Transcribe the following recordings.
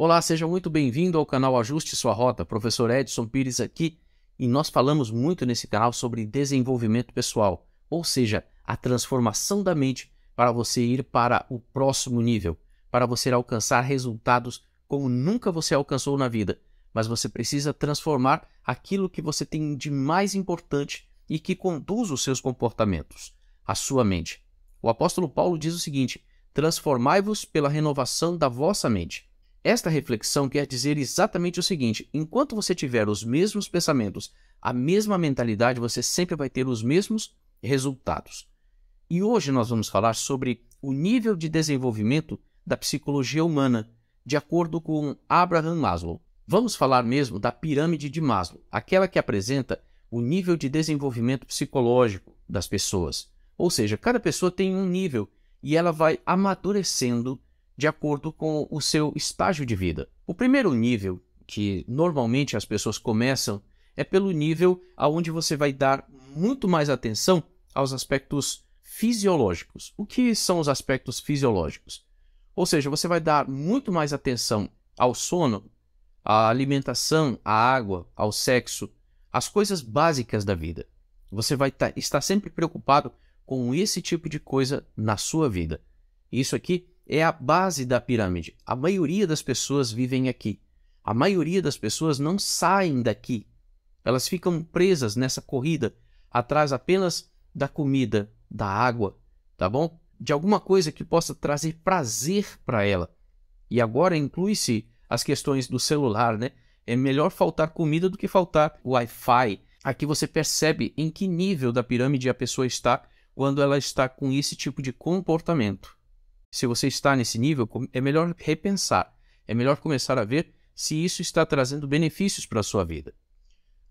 Olá, seja muito bem-vindo ao canal Ajuste Sua Rota. Professor Edson Pires aqui e nós falamos muito nesse canal sobre desenvolvimento pessoal, ou seja, a transformação da mente para você ir para o próximo nível, para você alcançar resultados como nunca você alcançou na vida. Mas você precisa transformar aquilo que você tem de mais importante e que conduz os seus comportamentos, a sua mente. O apóstolo Paulo diz o seguinte: transformai-vos pela renovação da vossa mente esta reflexão quer dizer exatamente o seguinte: enquanto você tiver os mesmos pensamentos, a mesma mentalidade, você sempre vai ter os mesmos resultados. E hoje nós vamos falar sobre o nível de desenvolvimento da psicologia humana, de acordo com Abraham Maslow. Vamos falar mesmo da pirâmide de Maslow, aquela que apresenta o nível de desenvolvimento psicológico das pessoas. Ou seja, cada pessoa tem um nível e ela vai amadurecendo de acordo com o seu estágio de vida. O primeiro nível que normalmente as pessoas começam é pelo nível aonde você vai dar muito mais atenção aos aspectos fisiológicos. O que são os aspectos fisiológicos? Ou seja, você vai dar muito mais atenção ao sono, à alimentação, à água, ao sexo, às coisas básicas da vida. Você vai tá, estar sempre preocupado com esse tipo de coisa na sua vida. Isso aqui é a base da pirâmide. A maioria das pessoas vivem aqui. A maioria das pessoas não saem daqui. Elas ficam presas nessa corrida atrás apenas da comida, da água, tá bom? De alguma coisa que possa trazer prazer para ela. E agora inclui-se as questões do celular, né? É melhor faltar comida do que faltar Wi-Fi. Aqui você percebe em que nível da pirâmide a pessoa está quando ela está com esse tipo de comportamento se você está nesse nível, é melhor repensar, é melhor começar a ver se isso está trazendo benefícios para a sua vida.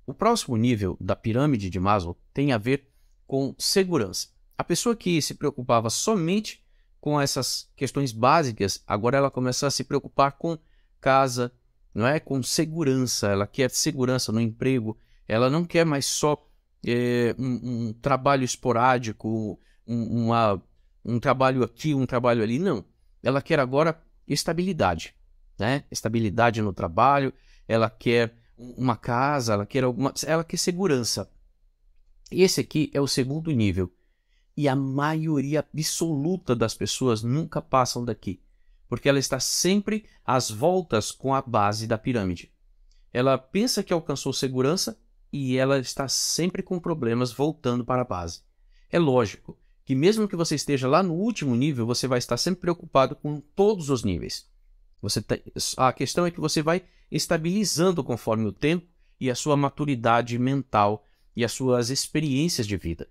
O próximo nível da pirâmide de Maslow tem a ver com segurança. A pessoa que se preocupava somente com essas questões básicas, agora ela começa a se preocupar com casa, não é com segurança, ela quer segurança no emprego, ela não quer mais só é, um, um, trabalho esporádico, um, uma um trabalho aqui, um trabalho ali. Não. Ela quer agora estabilidade, né? Estabilidade no trabalho, ela quer uma casa, ela quer alguma, ela quer segurança. Esse aqui é o segundo nível. E a maioria absoluta das pessoas nunca passam daqui, porque ela está sempre às voltas com a base da pirâmide. Ela pensa que alcançou segurança e ela está sempre com problemas voltando para a base. É lógico, que mesmo que você esteja lá no último nível, você vai estar sempre preocupado com todos os níveis. Você tem... A questão é que você vai estabilizando conforme o tempo e a sua maturidade mental e as suas experiências de vida.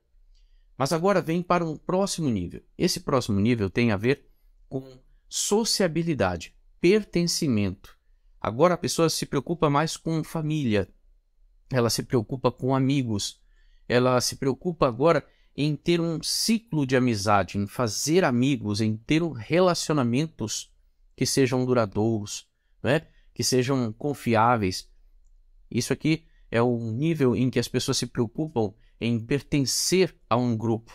Mas agora vem para um próximo nível. Esse próximo nível tem a ver com sociabilidade, pertencimento. Agora a pessoa se preocupa mais com família, ela se preocupa com amigos, ela se preocupa agora em ter um ciclo de amizade, em fazer amigos, em ter relacionamentos que sejam duradouros, né? que sejam confiáveis. Isso aqui é o nível em que as pessoas se preocupam em pertencer a um grupo.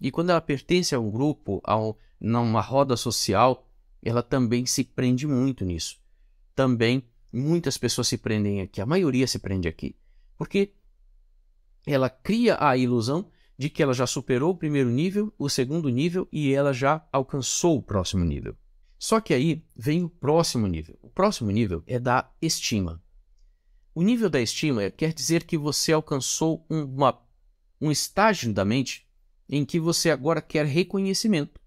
E quando ela pertence a um grupo, a uma roda social, ela também se prende muito nisso. Também muitas pessoas se prendem aqui, a maioria se prende aqui, porque ela cria a ilusão de que ela já superou o primeiro nível, o segundo nível e ela já alcançou o próximo nível. Só que aí vem o próximo nível. O próximo nível é da estima. O nível da estima quer dizer que você alcançou uma, um estágio da mente em que você agora quer reconhecimento.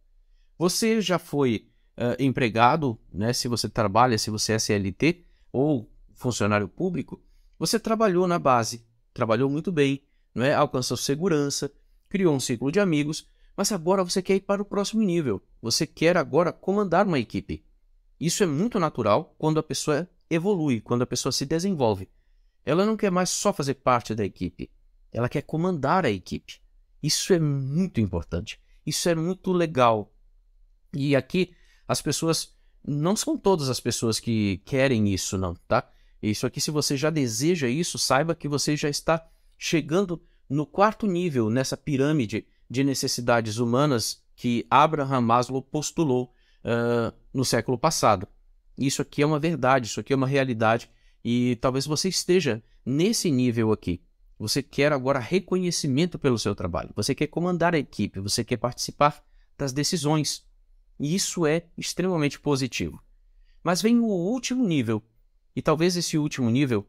Você já foi uh, empregado, né, se você trabalha, se você é CLT ou funcionário público, você trabalhou na base, trabalhou muito bem, não é? alcançou segurança, criou um ciclo de amigos, mas agora você quer ir para o próximo nível. Você quer agora comandar uma equipe. Isso é muito natural quando a pessoa evolui, quando a pessoa se desenvolve. Ela não quer mais só fazer parte da equipe, ela quer comandar a equipe. Isso é muito importante. Isso é muito legal. E aqui as pessoas não são todas as pessoas que querem isso, não, tá? Isso aqui, se você já deseja isso, saiba que você já está chegando no quarto nível, nessa pirâmide de necessidades humanas que Abraham Maslow postulou uh, no século passado. Isso aqui é uma verdade, isso aqui é uma realidade e talvez você esteja nesse nível aqui. Você quer agora reconhecimento pelo seu trabalho, você quer comandar a equipe, você quer participar das decisões. E isso é extremamente positivo. Mas vem o último nível, e talvez esse último nível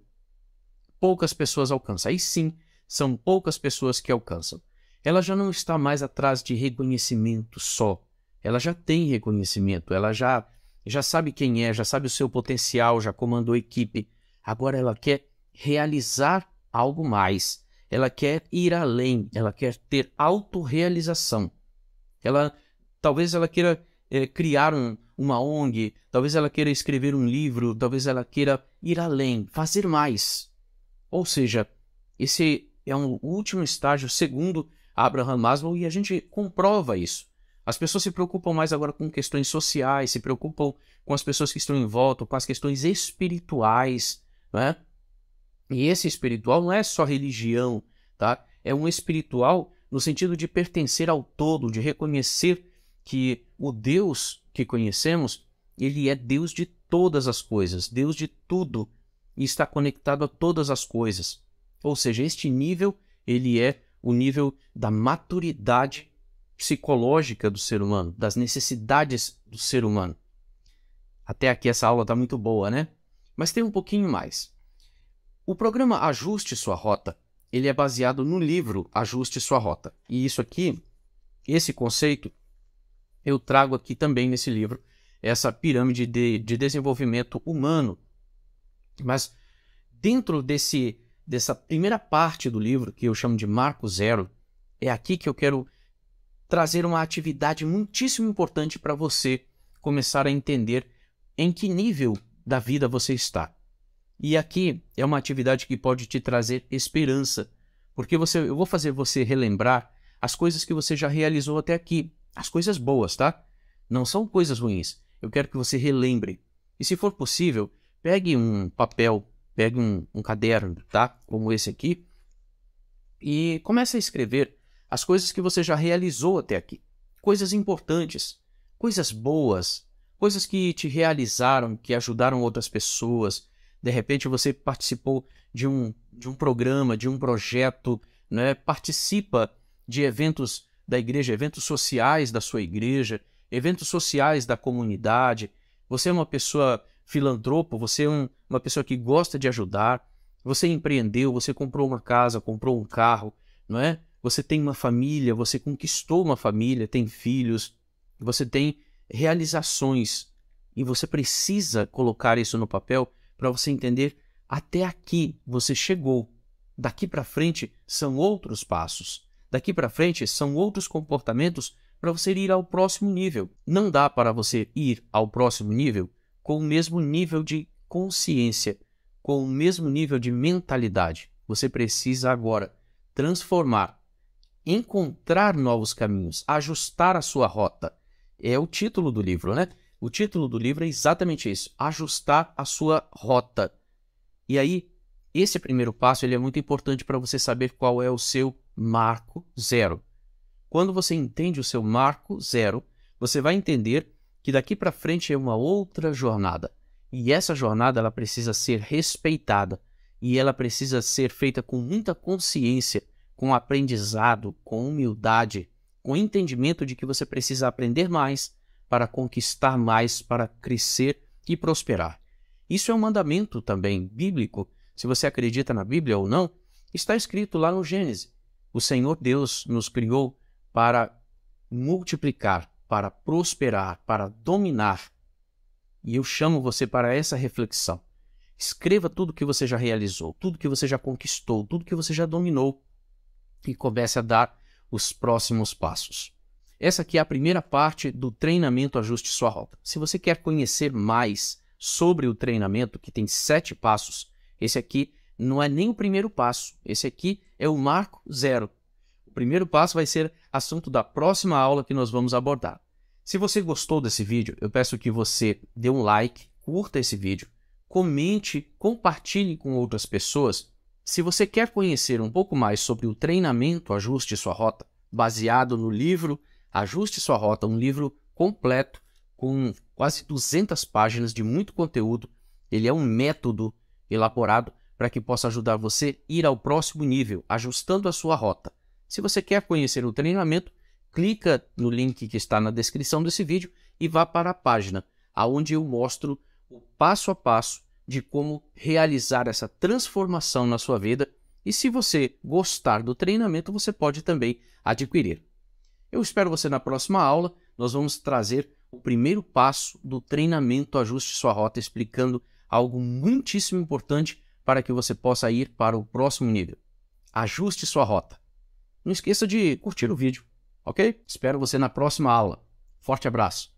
poucas pessoas alcançam. Aí sim, são poucas pessoas que alcançam. Ela já não está mais atrás de reconhecimento só. Ela já tem reconhecimento, ela já, já sabe quem é, já sabe o seu potencial, já comandou equipe. Agora ela quer realizar algo mais. Ela quer ir além, ela quer ter autorrealização. Ela talvez ela queira é, criar um, uma ONG, talvez ela queira escrever um livro, talvez ela queira ir além, fazer mais. Ou seja, esse é um último estágio, segundo Abraham Maslow, e a gente comprova isso. As pessoas se preocupam mais agora com questões sociais, se preocupam com as pessoas que estão em volta, com as questões espirituais, né? E esse espiritual não é só religião, tá? É um espiritual no sentido de pertencer ao todo, de reconhecer que o Deus que conhecemos, ele é Deus de todas as coisas, Deus de tudo e está conectado a todas as coisas. Ou seja, este nível, ele é o nível da maturidade psicológica do ser humano, das necessidades do ser humano. Até aqui essa aula está muito boa, né? Mas tem um pouquinho mais. O programa Ajuste Sua Rota, ele é baseado no livro Ajuste Sua Rota. E isso aqui, esse conceito, eu trago aqui também nesse livro, essa pirâmide de, de desenvolvimento humano. Mas dentro desse dessa primeira parte do livro, que eu chamo de Marco Zero, é aqui que eu quero trazer uma atividade muitíssimo importante para você começar a entender em que nível da vida você está. E aqui é uma atividade que pode te trazer esperança, porque você, eu vou fazer você relembrar as coisas que você já realizou até aqui, as coisas boas, tá? Não são coisas ruins. Eu quero que você relembre. E se for possível, pegue um papel Pegue um, um caderno, tá? Como esse aqui. E comece a escrever as coisas que você já realizou até aqui. Coisas importantes, coisas boas, coisas que te realizaram, que ajudaram outras pessoas. De repente você participou de um, de um programa, de um projeto, né? participa de eventos da igreja, eventos sociais da sua igreja, eventos sociais da comunidade. Você é uma pessoa filantropo, você é um, uma pessoa que gosta de ajudar, você empreendeu, você comprou uma casa, comprou um carro, não é? Você tem uma família, você conquistou uma família, tem filhos, você tem realizações e você precisa colocar isso no papel para você entender até aqui você chegou. Daqui para frente são outros passos. Daqui para frente são outros comportamentos para você ir ao próximo nível. Não dá para você ir ao próximo nível com o mesmo nível de consciência, com o mesmo nível de mentalidade. Você precisa agora transformar, encontrar novos caminhos, ajustar a sua rota. É o título do livro, né? O título do livro é exatamente isso: ajustar a sua rota. E aí, esse primeiro passo ele é muito importante para você saber qual é o seu marco zero. Quando você entende o seu marco zero, você vai entender que daqui para frente é uma outra jornada. E essa jornada ela precisa ser respeitada e ela precisa ser feita com muita consciência, com aprendizado, com humildade, com entendimento de que você precisa aprender mais para conquistar mais, para crescer e prosperar. Isso é um mandamento também bíblico. Se você acredita na Bíblia ou não, está escrito lá no Gênesis. O Senhor Deus nos criou para multiplicar, para prosperar, para dominar. E eu chamo você para essa reflexão. Escreva tudo que você já realizou, tudo que você já conquistou, tudo que você já dominou e comece a dar os próximos passos. Essa aqui é a primeira parte do treinamento Ajuste Sua Rota. Se você quer conhecer mais sobre o treinamento, que tem sete passos, esse aqui não é nem o primeiro passo, esse aqui é o marco zero primeiro passo vai ser assunto da próxima aula que nós vamos abordar. Se você gostou desse vídeo, eu peço que você dê um like, curta esse vídeo, comente, compartilhe com outras pessoas. Se você quer conhecer um pouco mais sobre o treinamento Ajuste Sua Rota, baseado no livro Ajuste Sua Rota, um livro completo com quase 200 páginas de muito conteúdo, ele é um método elaborado para que possa ajudar você a ir ao próximo nível, ajustando a sua rota. Se você quer conhecer o treinamento, clica no link que está na descrição desse vídeo e vá para a página, aonde eu mostro o passo a passo de como realizar essa transformação na sua vida. E se você gostar do treinamento, você pode também adquirir. Eu espero você na próxima aula. Nós vamos trazer o primeiro passo do treinamento Ajuste Sua Rota, explicando algo muitíssimo importante para que você possa ir para o próximo nível. Ajuste sua rota. Não esqueça de curtir o vídeo, ok? Espero você na próxima aula. Forte abraço!